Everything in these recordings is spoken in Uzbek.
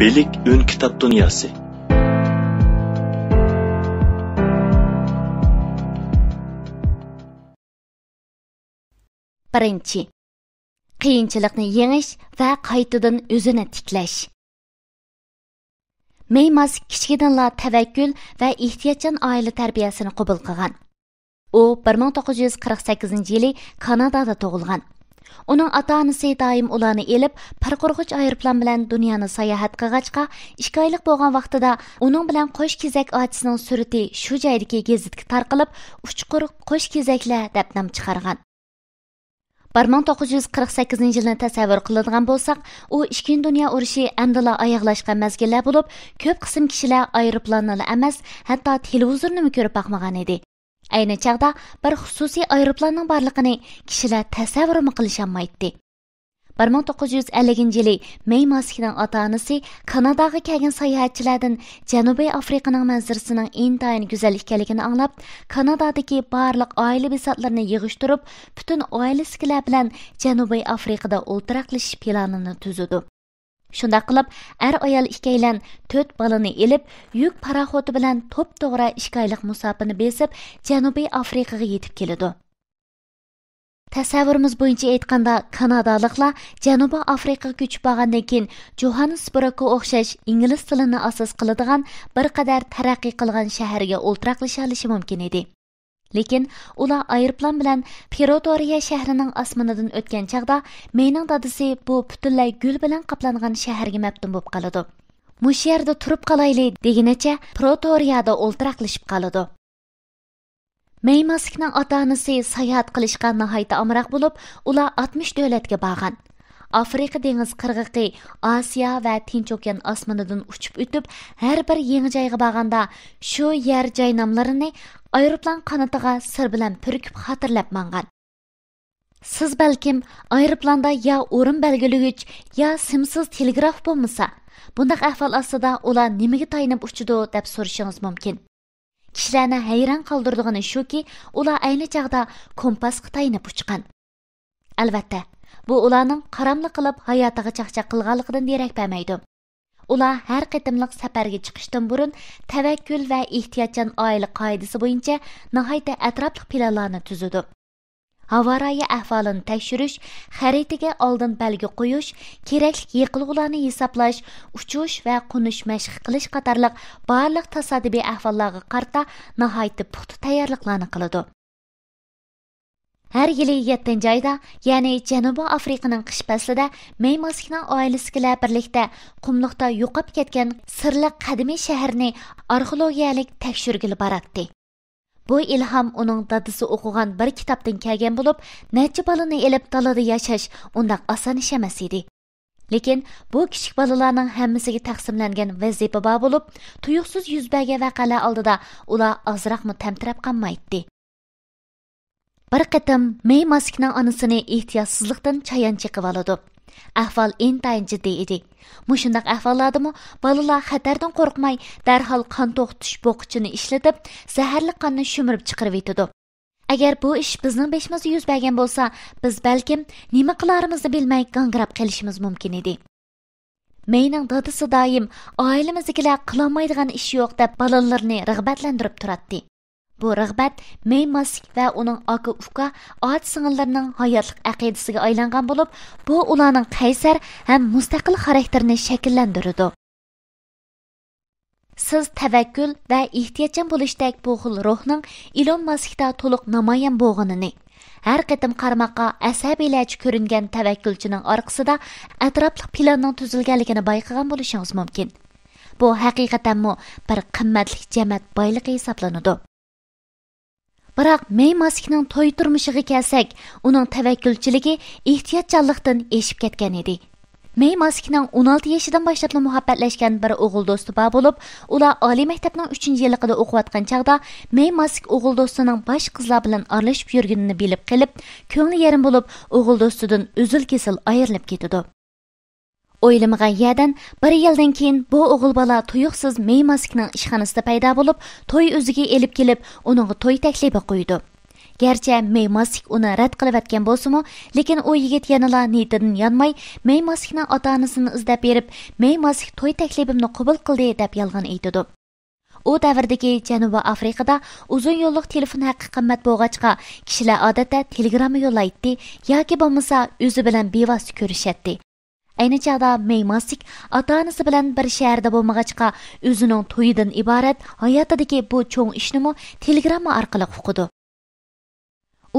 Belik U'n kitob dunyosi birinchi qiyinchilikni yengish va qaytadan o'zini tiklash meymas kichkinala tavakkul va ehtiyotchan oila tarbiyasini qabul qilgan u 1948 Kanada da tug'ilgan Оның ата-анасы даим уларны элеп, парqurg'ich aeroplan bilan dunyoni sayohat qilg'achqa, 2 oylik bo'lgan vaqtida uning bilan qo'sh kezak otisining surati shu joydagi gazetga tarqalib, uchqur qo'sh kezaklar deb nom chiqargan. 1948 yilni tasavvur qiladigan bo'lsak, u 2 dunyo urushi andila oyoqlashgan mazgillar bo'lib, ko'p qism kishilar aeroplanni emas, hatto televizorni ko'rib boqmagan edi. Ayni chaqda bir xususiy aeroplanning borligini kishilar tasavvur qilishamaydi. 1950 yili May Masikning ota-onasi Kanadaga kelgan sayohatchilardan Janubiy Afrikaning manzarasining intayin go'zal ekanligini anglab, Kanadadagi barliq oila bisotlarini yig'ishtirib, butun oilasikilar bilan Janubiy Afrikada o'ltiraqlashish planini tuzdi. shundoq qilib er ayol ikkaylan to'rt bolani elib yuk paraxoti bilan to'p to'g'ri ikki oylik musofani besib janubiy afrikaga yetib keladi tasavvurimiz bo'yicha aytganda kanadaliklar janubiy afrikaga ko'chib borgandan keyin johannesburgga o'xshash ingliz tilini asos qiladigan bir qadar taraqqiy qilgan shaharga o'ltiraqlasha olishi mumkin edi Лекен ула айырплан білән Пиротория шәһәренең асмынадан өткен чағда менең дадысы бұл бүтәнләй гүл қапланған капланган шәһәргә мәптүм қалады. калды. Мош ярдә турып калайлы дигәнечә Проторияда ултыраклышып қалады. Меймаскның атанысы саяхат кылышка нәһайта амырақ болып, ула 60 дәүләткә баған. Африка деңіз қырғықы, Асия вә Тинч океан ұшып өтіп, әр бір еңі жайғы бағанда шо ер жайнамларыны айырыплан қанытыға сыр білән пүркіп қатырләп маңған. Сіз бәлкім айырыпланда я орын бәлгілігіч, я сымсыз телеграф болмыса, бұндақ әфал асыда ола немегі тайынып ұшыды деп сұрышыңыз мүмкін. Кішіләні әйран қалдырдығыны шу олар ола әйлі жағда компас қытайынып ұшқан. Әлбәтті, Bu ularning qaramli qilib hayotiga chaqchaq qilganligidan derak bermaydi. Ular har qatimliq safarga chiqishdan burun tavakkul va ehtiyotchan oila qoidasi bo'yicha nihoyatda atrofli planlarni tuzudi. Havarayi ahvolini tekshirish, xaritaga oldin belgi qo'yish, kerakli yiqilg'ularni hisoblash, uchish va qo'nish mashq qilish qatorliq barliq tasodibiy ahvollarga qarta nihoyatda puxta tayyorliklarni qiladi. har yili yettinchi oyda ya'ni janubiy afrikaning qish faslida mey maskning oilasikilar birlikda qumliqda yo'qib ketgan sirli qadimiy shaharni arxeologiyalik tekshirgili barakdi Бу ilham uning dadisi o'qigan bir kitobdan kelgan bo'lib necha balani elib dalada yashash undaq oson ish emas edi lekin bu kichik balalarning hammasiga taqsimlangan vazifa bor bo'lib tuyuqsiz yuz bergan vaqalar oldida ular ozroqmi tamtirab qolmaydi Bir qitim Mey Maskning onasini ehtiyotsizlikdan chayon chiqib oladi. ahvol intayin jiddiy edi. Mushundaq ahvallardimi balalar xatardan qo'rqmay darhol qon to'xtatish bo'qichini ishlatib, zaharli qonni shumirib chiqarib yetadi. Agar bu ish bizning beshimizda yuz bergan bo'lsa, biz balkim nima qilarimizni bilmay gangrab qolishimiz mumkin edi. Meyning dadisi doim oilamizdagilar qilolmaydigan ish yo'q deb balalarni rag'batlantirib turatdi Bu rəğbət Mey Masik və onun aka ufqa at singillərinin hayatlıq айланған болып, бұл bu onların qaysar həm müstəqil xarakterini şəkilləndirir. Siz təvəkkül və ehtiyatçan bo'lishdak bu xil ruhning Elon Maskda to'liq namoyon bo'lganini har qatim qarmoqqa asabiylach ko'ringan tavakkülchining orqasida atrofli planning tuzilganligini bayqagan bo'lishingiz mumkin bu haqiqatanmi bir qimmatli jamiyat boyligi hisoblanadi Бірақ Мей Масихның той тұрмышығы кәсәк, оның тәвәккүлчілігі ихтиятчалықтың ешіп кеткен еді. Мей Масихның 16 ешіден башлаплы мұхаббәтләшкен бір оғыл досты ба болып, ола али мектепнің 3-ші еліқіде оқуатқан чағда Мей Масих оғыл достының баш қызла білін арлышып жүргенін біліп келіп, көңілі ерін болып оғыл достыдың үзіл кесіл айырылып кетеді. o'ylimg'ayyadan bir yildan keyin bu o'g'il bola tuyuqsiz mey ishxonasida paydo bo'lib to'y o'ziga elib kelib uning to'y taklifi qo'ydi garchi mey uni rad qilayotgan mu lekin u yigit yanala niyatidan yanmay, mey ota onasini izlab berib mey to'y taklifimni qabul qildi deb yolg'on aytdi. u davrdagi Janubi afrikada uzun yo'lliq telefon haqqi qimmat bo'lg'achqa kishilar odatda telegramma yo'llaydi yoki bo'lmasa o'zi bilan bevosita ko'rishadi Ayni chaqda Meymasik ota-onasi bilan bir shaharda bo'lmag'achqa o'zining to'yidan iborat hayotidagi bu cho'ng ishnimi telegramma orqali o'qidi.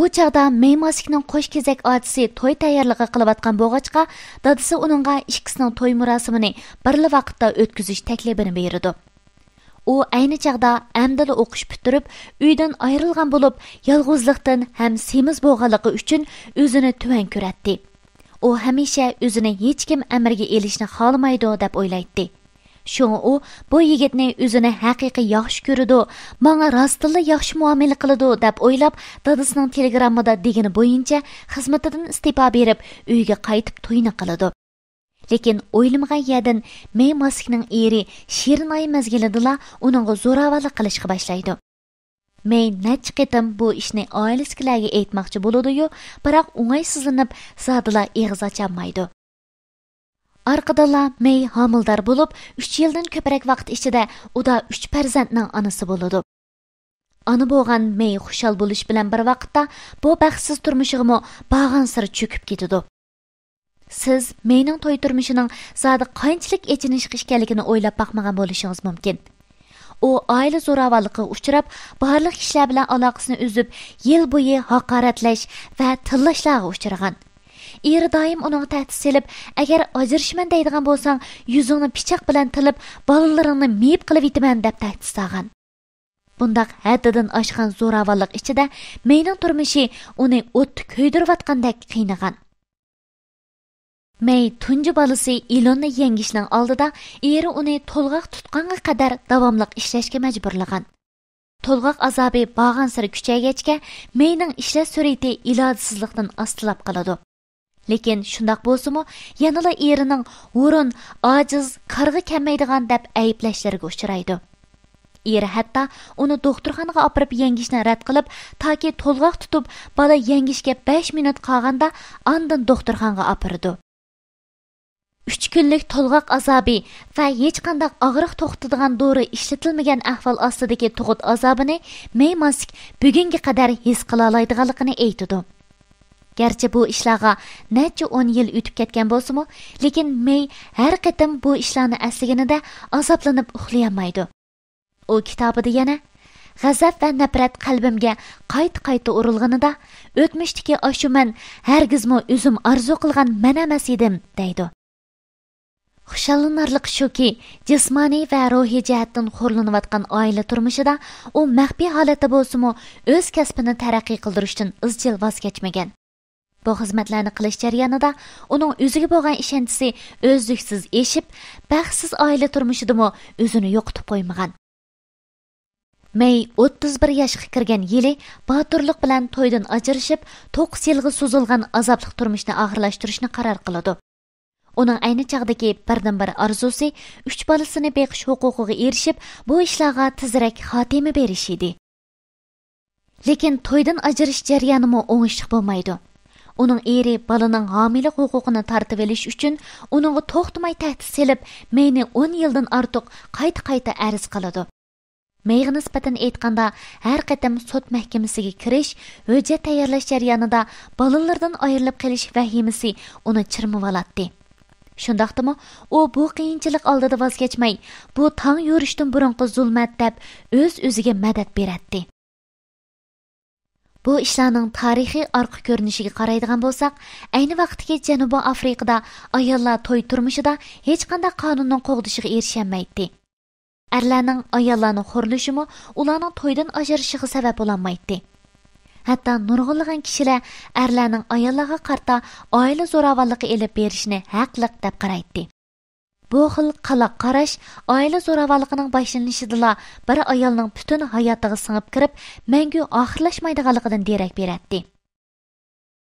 u chaqda meymasikning qo'sh kezak otisi to'y tayyorlig'i qilayotgan bo'lg'achqa dadasi uningga ikkisining to'y murosimini birli vaqtda o'tkazish taklifini berdi u ayni chaqda amdili o'qish bitirib uydan ayrilgan bo'lib yolg'izlikdan ham semiz bo'lganligi uchun o'zini tuvan ko'ratdi u hamisha o'zini hech kim amriga elishni xohlamaydi deb o'ylaydi shunga u bu yigitni o'zini haqiqiy yaxshi ko'rdi menga rostilla yaxshi muomala qiladi deb o'ylab dadasining telegrammada degani bo'yicha xizmatidan iste'fo berib uyiga qaytib to'yni qiladi lekin o'ylamgan yadin may masikning eri shirin oy mezgilidala uningga zo'ravonlik qilishni boshlaydi men necha qitim bu ishni oilasikilarga aytmoqchi bo'ladiyu biroq o'ngay sizinib zadila eg'iz ocholmaydi orqadala мей homildor bo'lib uch yildan ko'proq vaqt ichida ода үш farzandning анысы болуды. Аны болған мей хушал болыш білен бір вақытта, бұл бәқсіз тұрмышығымы баған сыр чөкіп кетуді. Сіз мейнің той тұрмышының зады қайынчілік етініш кішкәлігіні ойлап бақмаған болышыңыз мүмкін. u oila zo'ravonligiga uchrab barliq kishilar bilan aloqasini uzib yil bo'yi haqoratlash va tillashlarga uchragan eri doim uning tahdid selib agar ajrishman deydigan bo'lsang yuzingni pichoq bilan tilib bolalaringni meyib qilib yetaman deb tahdid solgan bundaq haddidan oshgan zo'ravonlik ichida mening turmushi uni o'tni kuydirayotgandek qiynagan May tunji balisi Ilonni yengishning oldida eri uni to'lg'oq tutqanga qadar davomliq ishlashga majburlagan. To'lg'oq azobi bag'an sir kuchaygachga Mayning ishlash sur'ati ilojsizlikdan astilab qoladi. Lekin shundoq bo'lsa-mu, yanala erining o'rin, ojiz, qarg'i kamaydigan deb ayblashlariga uchraydi. Eri hatto uni doktorxonaga oprib yengishni rad qilib, toki to'lg'oq tutib, bola yengishga 5 minut qolganda, ondan doktorxonaga opirdi. uch kunlik to'lg'oq azobi va hech qanday og'riq to'xtatadigan dori ishlatilmagan ahvol ostidagi tug'ut azobini mey қадар bugunga qadar his qila oladiganligini aytadi garchi bu ishlarga necha o'n yil o'tib ketgan bo'lsimu lekin mey har qatim bu ishlarni eslaganida azoblanib uxlayolmaydi u kitobida yana g'azab va nafrat qalbimga qayt qayta urilganida o'tmishdagi oshuman hargizmi o'zim orzu qilgan man emas edim deydi xushallanarliq shuki jismoniy va ruhiy jihatdan xo'rlanayotgan oila turmushida u maxfiy holatda bo'lsimi o'z kasbini taraqqiy qildirishdan izchil voz kechmagan bu xizmatlarni qilish jarayonida uning o'ziga bo'lgan ishonchisi o'zluksiz eshib baxtsiz oila turmushidami o'zini yo'qotib qo'ymagan may 31 bir yoshga kirgan yili botirlik bilan to'ydan ajrashib to'qqiz yilga so'zilgan azobli turmushni oxirlashtirishni qaror qiladi Оның айны чағдагы бірден бір арзусы үш балысыны бекіш хукукуга ершіп, бұл ішлаға тізірек хатемі беріш еді. Лекен тойдан ажырыш жариянымы оңыштық болмайды. Оның ері балының ғамилік хукукуны тартып еліш үшін, оныңғы тоқтымай тәті селіп, мені 10 елдің артық қайты-қайты әріз қалады. Мәйгә нисбәтен әйткәндә, әр қатым сот мәхкәмәсенә кіреш, өте таярлаш ярыянында балылырдың айырлып келіш вәхемісі оны чирмып алатты. shundoqdimi u bu qiyinchilik oldida voz kechmay bu tong yurishdan burunqi zulmat deb o'z o'ziga madad beradi bu ishlarning tarixiy orqa ko'rinishiga qaraydigan bo'lsak ayni vaqtdagi janubiy afrikada ayollar to'y turmushida hech qanday qonunning qo'g'dishiga erishaolmaydi arlarning ayollarni xo'rlashimi ularning to'ydan ajrashishiga sabab bo'lolmaydi hatto nurg'unlagan kishilar arlarning ayollarga qarta oila zo'ravonligi elib berishni haqliq deb qaraydi bu xil qalaq qarash oila zo'ravonligining boshlanishidala bir ayolning butun hayotiga singib kirib mangu oxirlashmaydiganligidan derak beradi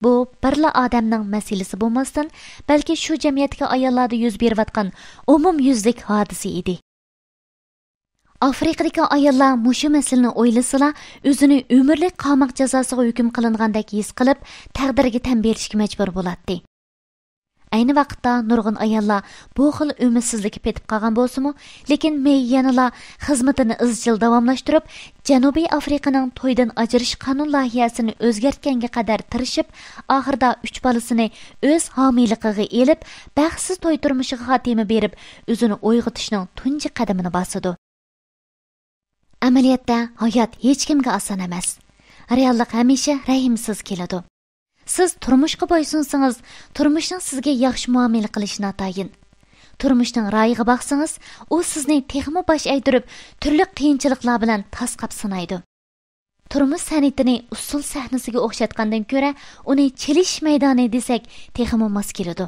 bu birla odamning masalasi bo'lmasdan balki shu jamiyatga ayollarda yuz umum umumyuzlik hodisa edi Африкадагы аяллар мушу мәсьәлене ойлысыла, үзене өмірлік қамақ жазасыға үкім қылынғандай ес қылып, тағдырға тән беріш кимәч бер болатты. вақытта нұрғын аяллар бу хил үмітсіздік кетип қалған болсымы, лекин мей янала хизметини ізжил давамлаштырып, Жанубий Африканың тойдан ажырыш канун лайиясын өзгерткенге қадар тырышып, ахырда үч балысыны өз хамилығыға еліп, бәхсіз той тұрмышыға хатемі беріп, өзіні ойғытышның түнчі қадамыны басыды. amaliyotda hayot hech kimga oson emas reallik hamisha rahimsiz keladi siz turmushga bo'ysunsangiz turmushning sizga yaxshi muomala qilishi notayin turmushning royiga boqsangiz u sizni texmi bosh aydirib turli qiyinchiliklar bilan tasqab sinaydi turmush san'atini usul sahnasiga o'xshatgandan ko'ra uni chilish maydoni desak texmi mos keladi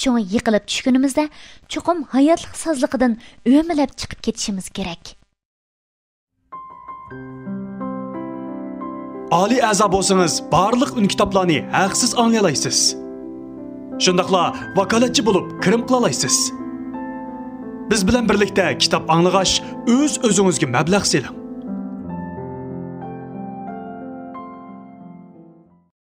shunga yiqilib tushgunimizda chuqum hayotlik sozliqidan o'milab chiqib ketishimiz kerak oliy a'zo bo'lsangiz barliq un kitoblarni haqsiz anglayolasiz shundoqla vakolatchi bo'lib kirim qilolaysiz biz bilan birlikda kitob anglash o'z o'zingizga mablag' seling